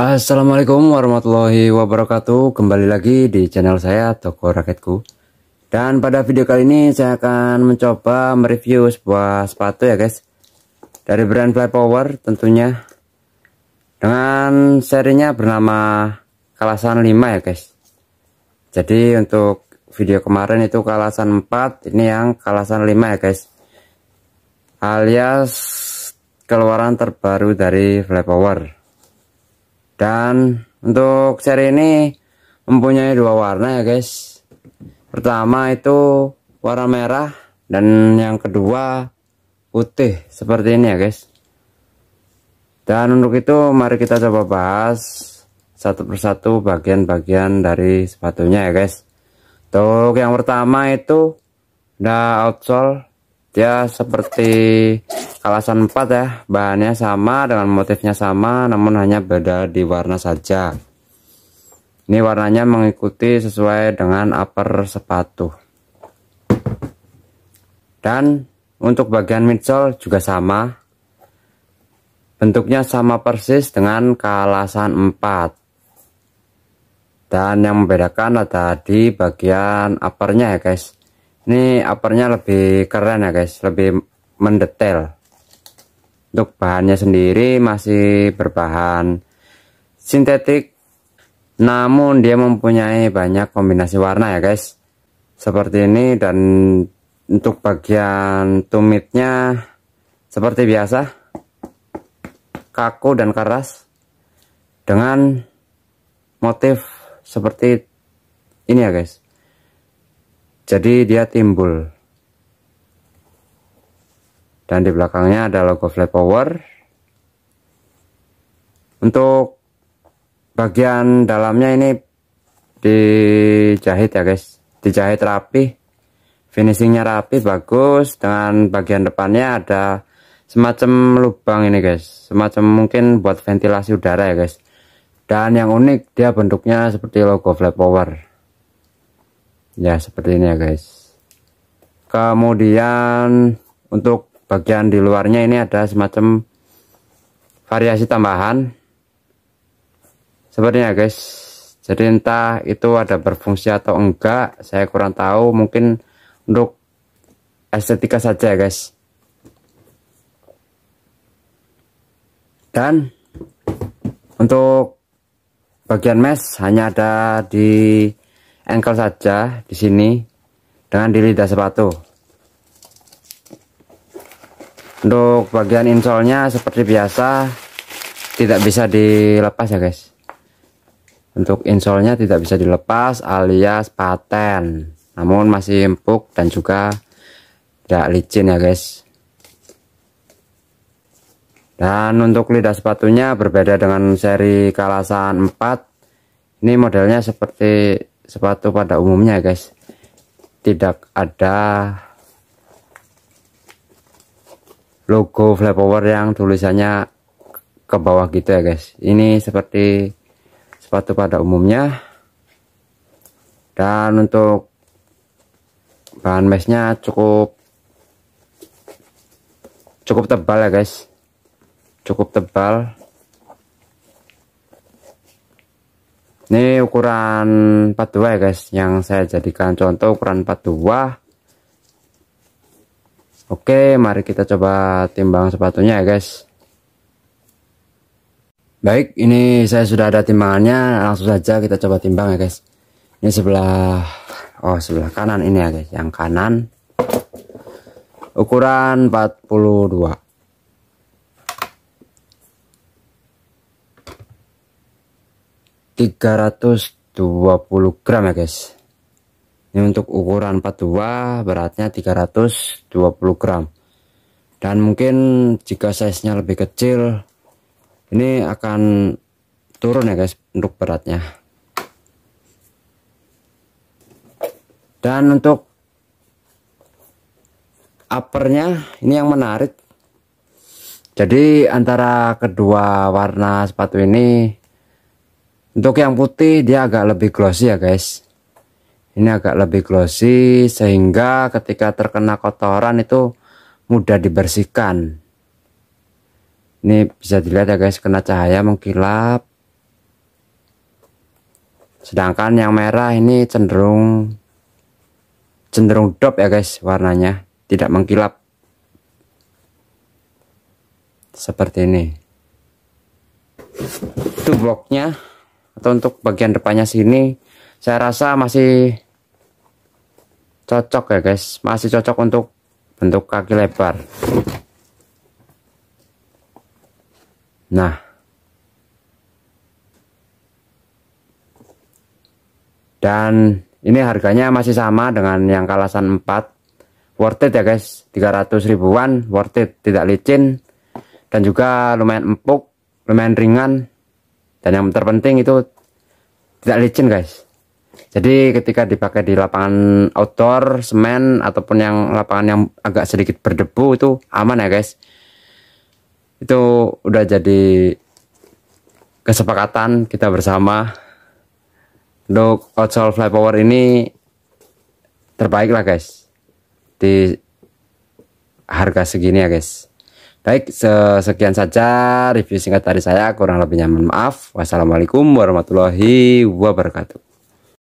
Assalamualaikum warahmatullahi wabarakatuh Kembali lagi di channel saya Toko Raketku Dan pada video kali ini saya akan mencoba mereview sebuah sepatu ya guys Dari brand Flypower tentunya Dengan serinya bernama Kalasan 5 ya guys Jadi untuk video kemarin itu Kalasan 4 Ini yang Kalasan 5 ya guys Alias keluaran terbaru dari Flypower. Power dan untuk seri ini mempunyai dua warna ya guys pertama itu warna merah dan yang kedua putih seperti ini ya guys dan untuk itu mari kita coba bahas satu persatu bagian-bagian dari sepatunya ya guys untuk yang pertama itu ada outsole dia seperti alasan empat ya bahannya sama dengan motifnya sama namun hanya beda di warna saja ini warnanya mengikuti sesuai dengan upper sepatu dan untuk bagian midsole juga sama bentuknya sama persis dengan kalasan 4 dan yang membedakan ada di bagian uppernya ya guys ini uppernya lebih keren ya guys lebih mendetail untuk bahannya sendiri masih berbahan sintetik namun dia mempunyai banyak kombinasi warna ya guys seperti ini dan untuk bagian tumitnya seperti biasa kaku dan keras dengan motif seperti ini ya guys jadi dia timbul dan di belakangnya ada logo flat power untuk bagian dalamnya ini dijahit ya guys dijahit rapi finishingnya rapi bagus dengan bagian depannya ada semacam lubang ini guys semacam mungkin buat ventilasi udara ya guys dan yang unik dia bentuknya seperti logo flat power ya seperti ini ya guys kemudian untuk bagian di luarnya ini ada semacam variasi tambahan sepertinya guys jadi entah itu ada berfungsi atau enggak saya kurang tahu mungkin untuk estetika saja guys dan untuk bagian mesh hanya ada di ankle saja di sini dengan di lidah sepatu untuk bagian insolnya seperti biasa tidak bisa dilepas ya guys untuk insolnya tidak bisa dilepas alias paten namun masih empuk dan juga tidak licin ya guys dan untuk lidah sepatunya berbeda dengan seri kalasan 4 ini modelnya seperti sepatu pada umumnya guys tidak ada logo Flypower yang tulisannya ke bawah gitu ya guys ini seperti sepatu pada umumnya dan untuk bahan meshnya cukup cukup tebal ya guys cukup tebal ini ukuran 42 ya guys yang saya jadikan contoh ukuran 42 Oke, mari kita coba timbang sepatunya ya guys. Baik, ini saya sudah ada timbangannya, langsung saja kita coba timbang ya guys. Ini sebelah, oh sebelah kanan ini ya guys, yang kanan. Ukuran 42. Tiga ratus dua puluh gram ya guys. Ini untuk ukuran 42 beratnya 320 gram. Dan mungkin jika size-nya lebih kecil ini akan turun ya guys untuk beratnya. Dan untuk uppernya ini yang menarik. Jadi antara kedua warna sepatu ini untuk yang putih dia agak lebih glossy ya guys ini agak lebih glossy sehingga ketika terkena kotoran itu mudah dibersihkan ini bisa dilihat ya guys kena cahaya mengkilap sedangkan yang merah ini cenderung cenderung dop ya guys warnanya tidak mengkilap seperti ini itu bloknya atau untuk bagian depannya sini saya rasa masih cocok ya guys masih cocok untuk bentuk kaki lebar nah dan ini harganya masih sama dengan yang kalasan 4 worth it ya guys 300 ribuan worth it tidak licin dan juga lumayan empuk lumayan ringan dan yang terpenting itu tidak licin guys jadi ketika dipakai di lapangan outdoor, semen ataupun yang lapangan yang agak sedikit berdebu itu aman ya guys. Itu udah jadi kesepakatan kita bersama. Untuk outsole flypower ini terbaik lah guys. Di harga segini ya guys. Baik, sekian saja review singkat dari saya. Kurang lebihnya mohon maaf. Wassalamualaikum warahmatullahi wabarakatuh.